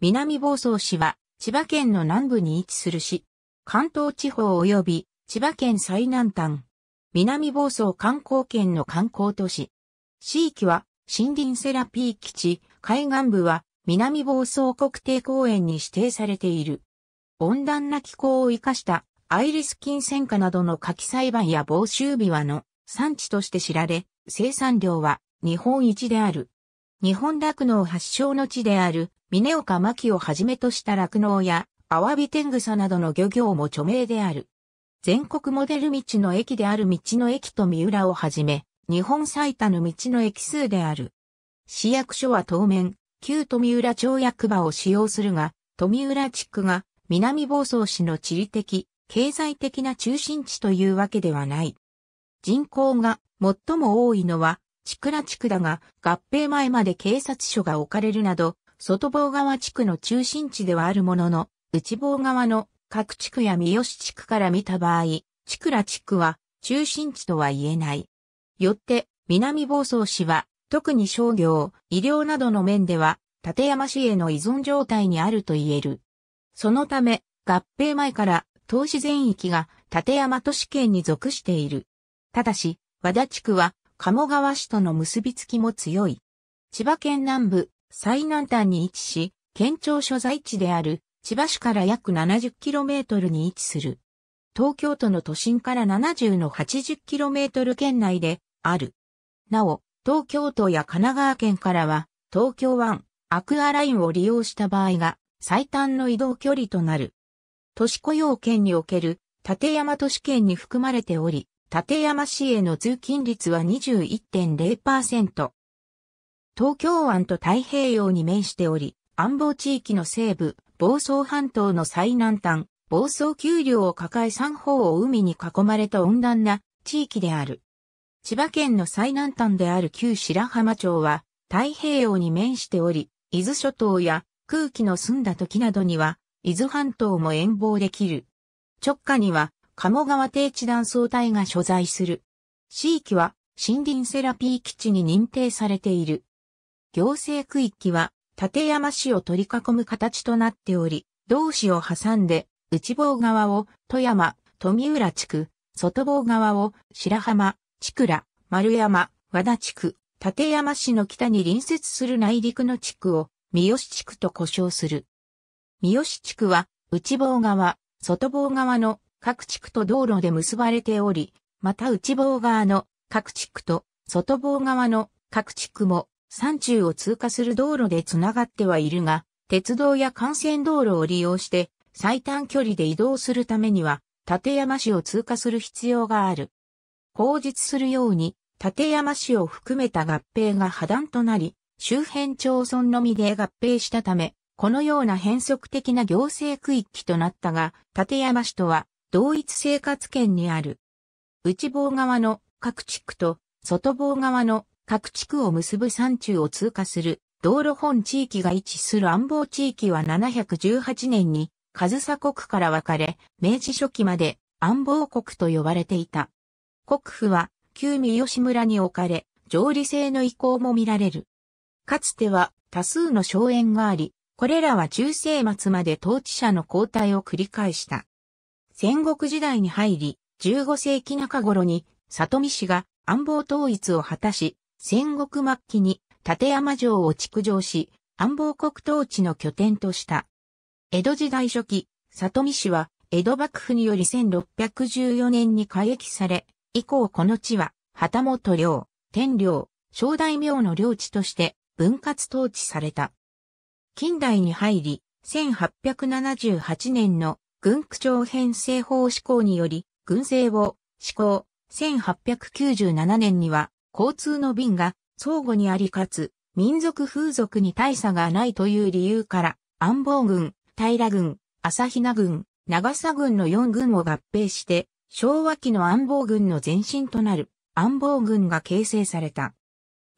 南房総市は、千葉県の南部に位置する市。関東地方及び、千葉県最南端。南房総観光圏の観光都市。地域は、森林セラピー基地、海岸部は、南房総国定公園に指定されている。温暖な気候を生かしたアイリスキン花などの柿栽培や房州ビワの産地として知られ、生産量は日本一である。日本酪農発祥の地である、峰岡牧をはじめとした酪農や、アワビ天草などの漁業も著名である。全国モデル道の駅である道の駅と三浦をはじめ、日本最多の道の駅数である。市役所は当面、旧富浦町役場を使用するが、富浦地区が南房総市の地理的、経済的な中心地というわけではない。人口が最も多いのは地倉地区だが、合併前まで警察署が置かれるなど、外房側地区の中心地ではあるものの、内房側の各地区や三好地区から見た場合、地倉地区は中心地とは言えない。よって、南房総市は、特に商業、医療などの面では、立山市への依存状態にあると言える。そのため、合併前から、東市全域が立山都市圏に属している。ただし、和田地区は鴨川市との結びつきも強い。千葉県南部、最南端に位置し、県庁所在地である千葉市から約 70km に位置する。東京都の都心から70の 80km 圏内である。なお、東京都や神奈川県からは、東京湾、アクアラインを利用した場合が最短の移動距離となる。都市雇用圏における立山都市圏に含まれており、立山市への通勤率は21.0%。東京湾と太平洋に面しており、安房地域の西部、房総半島の最南端、房総丘陵を抱え三方を海に囲まれた温暖な地域である。千葉県の最南端である旧白浜町は太平洋に面しており、伊豆諸島や空気の澄んだ時などには、伊豆半島も遠望できる。直下には鴨川低地断層帯が所在する。地域は森林セラピー基地に認定されている。行政区域は立山市を取り囲む形となっており、同市を挟んで内房側を富山、富浦地区、外房側を白浜、千倉、丸山、和田地区、立山市の北に隣接する内陸の地区を三好地区と呼称する。三好地区は内房側、外房側の各地区と道路で結ばれており、また内房側の各地区と外房側の各地区も山中を通過する道路でつながってはいるが、鉄道や幹線道路を利用して最短距離で移動するためには、立山市を通過する必要がある。口実するように、立山市を含めた合併が破断となり、周辺町村のみで合併したため、このような変則的な行政区域となったが、立山市とは同一生活圏にある。内房側の各地区と外房側の各地区を結ぶ山中を通過する道路本地域が位置する安房地域は718年に上総国から分かれ、明治初期まで安房国と呼ばれていた。国府は旧三好村に置かれ、上理性の意向も見られる。かつては多数の荘園があり、これらは中世末まで統治者の交代を繰り返した。戦国時代に入り、15世紀中頃に里見氏が安房統一を果たし、戦国末期に立山城を築城し、安房国統治の拠点とした。江戸時代初期、里見氏は江戸幕府により1614年に改役され、以降この地は旗本領、天領、正大名の領地として分割統治された。近代に入り、1878年の軍区長編成法施行により、軍政を施行、1897年には、交通の便が相互にありかつ、民族風俗に大差がないという理由から、安房軍、平軍、朝比奈軍、長佐軍の4軍を合併して、昭和期の安房軍の前身となる安房軍が形成された。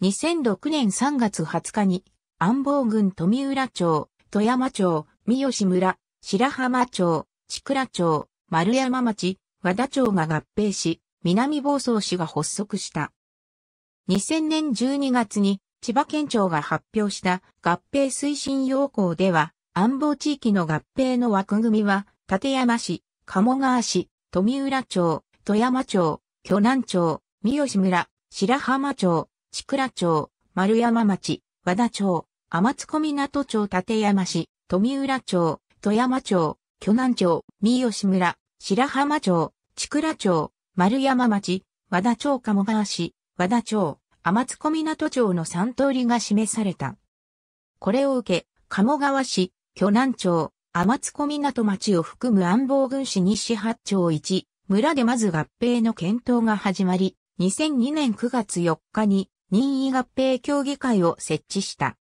2006年3月20日に、安房軍富浦町、富山町、三好村、白浜町、千倉町、丸山町、和田町が合併し、南房総市が発足した。2000年12月に千葉県庁が発表した合併推進要項では、安房地域の合併の枠組みは、立山市、鴨川市、富浦町、富山町、巨南町、三好村、白浜町、千倉町、丸山町、和田町、天津小港町立山市、富浦町、富山町、巨南町、三吉村、白浜町、千倉町、丸山町、和田町鴨川市、和田町、天津小港町の3通りが示された。これを受け、鴨川市、巨南町、天津小港町を含む安房軍市西八町1、村でまず合併の検討が始まり、2002年9月4日に任意合併協議会を設置した。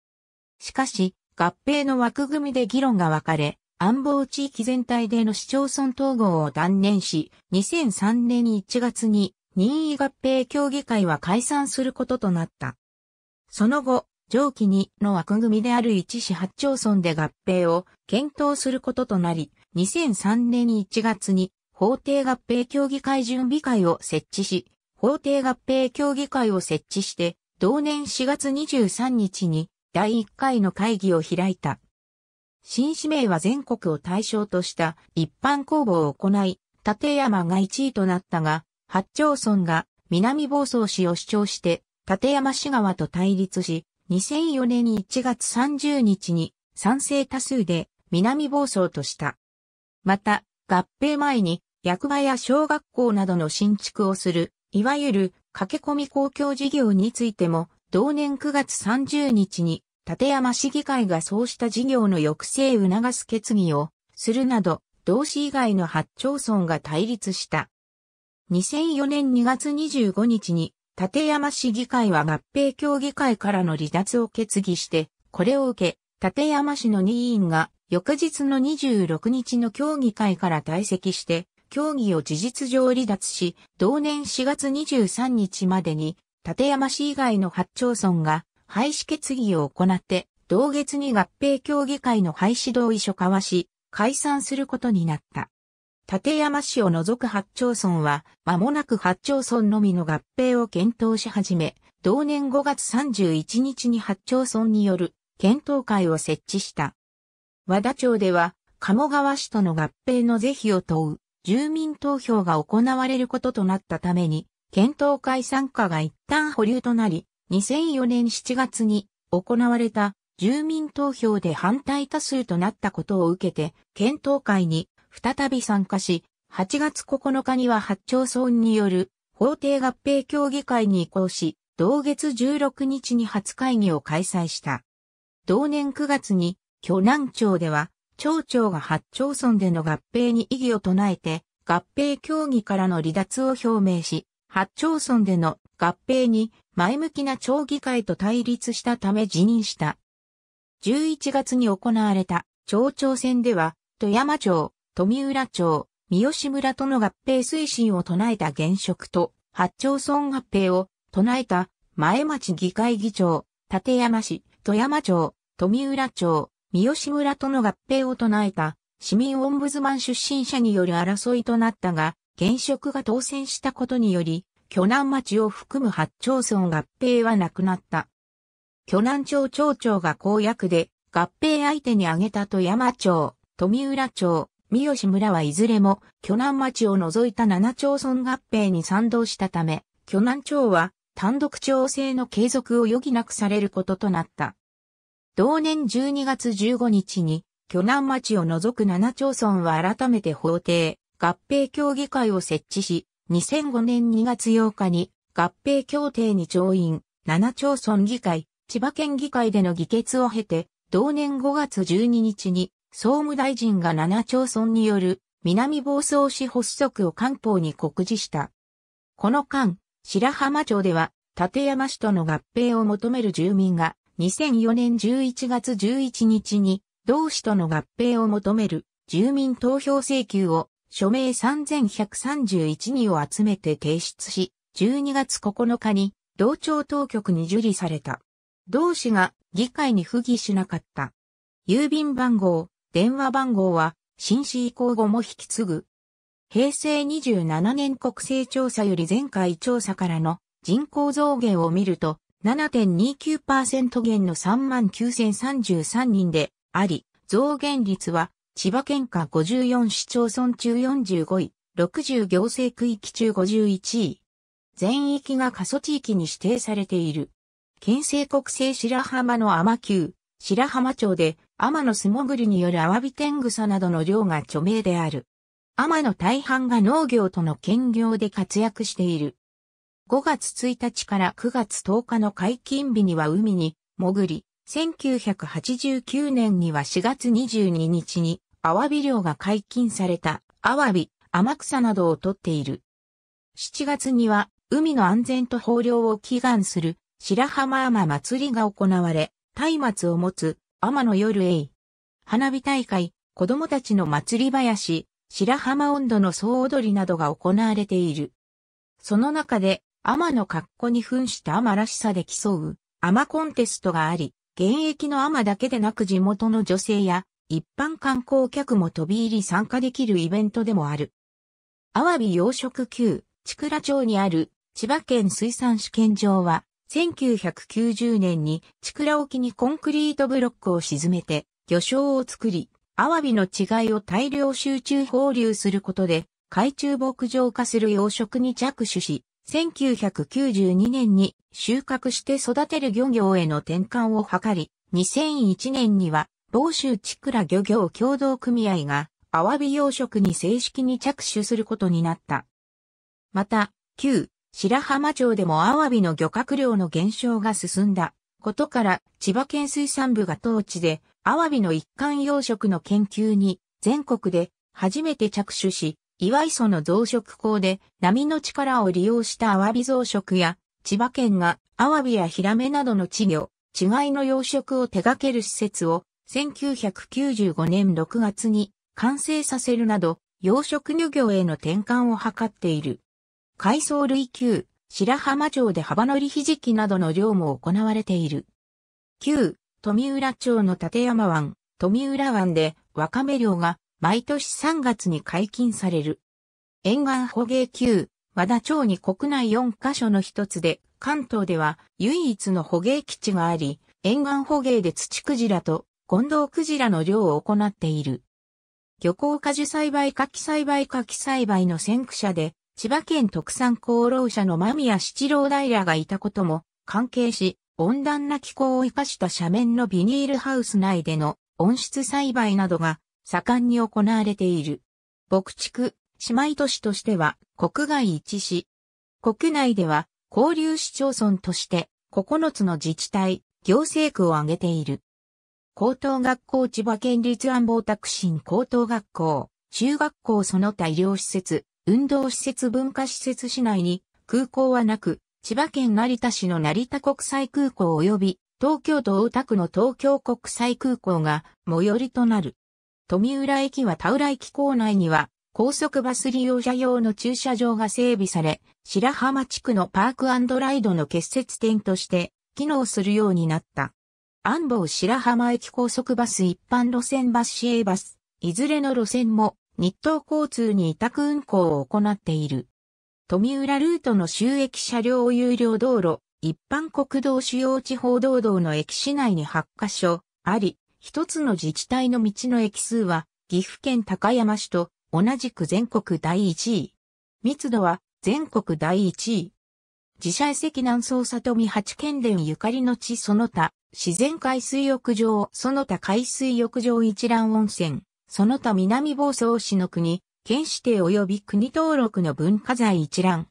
しかし、合併の枠組みで議論が分かれ、安房地域全体での市町村統合を断念し、2003年1月に任意合併協議会は解散することとなった。その後、上記2の枠組みである1市8町村で合併を検討することとなり、2003年1月に法定合併協議会準備会を設置し、法定合併協議会を設置して、同年4月23日に第1回の会議を開いた。新指名は全国を対象とした一般公募を行い、立山が1位となったが、八町村が南房総市を主張して、立山市側と対立し、2004年に1月30日に賛成多数で南房総とした。また、合併前に役場や小学校などの新築をする、いわゆる駆け込み公共事業についても、同年9月30日に立山市議会がそうした事業の抑制を促す決議をするなど、同市以外の八町村が対立した。2004年2月25日に、立山市議会は合併協議会からの離脱を決議して、これを受け、立山市の2委員が翌日の26日の協議会から退席して、協議を事実上離脱し、同年4月23日までに、立山市以外の八町村が廃止決議を行って、同月に合併協議会の廃止同意書交わし、解散することになった。立山市を除く八町村は、間もなく八町村のみの合併を検討し始め、同年5月31日に八町村による検討会を設置した。和田町では、鴨川市との合併の是非を問う住民投票が行われることとなったために、検討会参加が一旦保留となり、2004年7月に行われた住民投票で反対多数となったことを受けて、検討会に再び参加し、8月9日には八町村による法定合併協議会に移行し、同月16日に初会議を開催した。同年9月に、巨南町では、町長が八町村での合併に異議を唱えて、合併協議からの離脱を表明し、八町村での合併に前向きな町議会と対立したため辞任した。11月に行われた町長選では、富山町、富浦町、三好村との合併推進を唱えた現職と、八町村合併を唱えた前町議会議長、立山市、富山町、富浦町、三好村との合併を唱えた市民オンブズマン出身者による争いとなったが、現職が当選したことにより、巨南町を含む八町村合併はなくなった。巨南町町長が公約で合併相手に挙げた富山町、富浦町、三好村はいずれも巨南町を除いた七町村合併に賛同したため、巨南町は単独調整の継続を余儀なくされることとなった。同年12月15日に、巨南町を除く7町村は改めて法廷、合併協議会を設置し、2005年2月8日に合併協定に調印、7町村議会、千葉県議会での議決を経て、同年5月12日に総務大臣が7町村による南房総市発足を官報に告示した。この間、白浜町では立山市との合併を求める住民が2004年11月11日に同市との合併を求める住民投票請求を署名3131人を集めて提出し、12月9日に同庁当局に受理された。同氏が議会に不義しなかった。郵便番号、電話番号は、新市移行後も引き継ぐ。平成27年国勢調査より前回調査からの人口増減を見ると、7.29%減の39,033人であり、増減率は千葉県下54市町村中45位、60行政区域中51位。全域が過疎地域に指定されている。県政国政白浜の天球、白浜町で天の素潜りによるアワビ天草などの漁が著名である。天の大半が農業との兼業で活躍している。5月1日から9月10日の解禁日には海に潜り、1989年には4月22日にアワビ漁が解禁されたアワビ、天草などを取っている。7月には海の安全と豊漁を祈願する白浜天祭りが行われ、松明を持つ天の夜へ花火大会、子供たちの祭り林、白浜温度の総踊りなどが行われている。その中で、天の格好に扮した天らしさで競う、天コンテストがあり、現役の天だけでなく地元の女性や一般観光客も飛び入り参加できるイベントでもある。アワビ養殖級、千倉町にある千葉県水産試験場は、1990年に千倉沖にコンクリートブロックを沈めて魚礁を作り、アワビの稚貝を大量集中放流することで、海中牧場化する養殖に着手し、1992年に収穫して育てる漁業への転換を図り、2001年には道州チクラ漁業協同組合が、アワビ養殖に正式に着手することになった。また、旧白浜町でもアワビの漁獲量の減少が進んだことから、千葉県水産部が当地で、アワビの一貫養殖の研究に、全国で初めて着手し、岩磯の増殖港で波の力を利用したアワビ増殖や、千葉県がアワビやヒラメなどの稚魚、稚貝の養殖を手掛ける施設を1995年6月に完成させるなど、養殖漁業への転換を図っている。海藻類級、白浜町で幅のりひじきなどの漁も行われている。旧、富浦町の立山湾、富浦湾でワカメ漁が毎年3月に解禁される。沿岸捕鯨級、和田町に国内4カ所の一つで、関東では唯一の捕鯨基地があり、沿岸捕鯨で土クジラと近藤ドクジラの漁を行っている。漁港果樹栽培柿栽培柿栽培の先駆者で、千葉県特産功労者の間宮七郎平がいたことも関係し、温暖な気候を生かした斜面のビニールハウス内での温室栽培などが盛んに行われている。牧畜、姉妹都市としては国外一市。国内では交流市町村として9つの自治体、行政区を挙げている。高等学校千葉県立安房拓新高等学校、中学校その他医療施設、運動施設文化施設市内に空港はなく、千葉県成田市の成田国際空港及び東京都大田区の東京国際空港が最寄りとなる。富浦駅は田浦駅構内には高速バス利用者用の駐車場が整備され、白浜地区のパークライドの結節点として機能するようになった。安房白浜駅高速バス一般路線バス市営バス、いずれの路線も日東交通に委託運行を行っている。富浦ルートの収益車両有料道路、一般国道主要地方道道の駅市内に8カ所あり、一つの自治体の道の駅数は岐阜県高山市と同じく全国第1位。密度は全国第1位。自社遺跡南総里見八県連ゆかりの地その他、自然海水浴場、その他海水浴場一覧温泉、その他南房総市の国、県指定及び国登録の文化財一覧。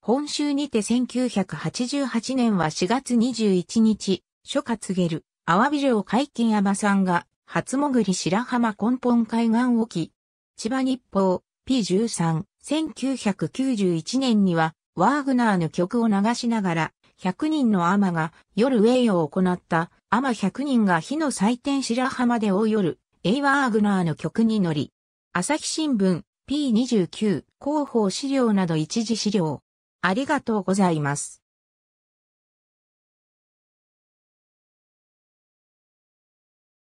本州にて1988年は4月21日、初夏告げる、阿波ビ城海金山さんが、初潜り白浜根本海岸沖、千葉日報、P13、1991年には、ワーグナーの曲を流しながら、100人のアマが夜ウェイを行ったアマ100人が火の祭典白浜で大夜、エイワーグナーの曲に乗り、朝日新聞 P29 広報資料など一時資料。ありがとうございます。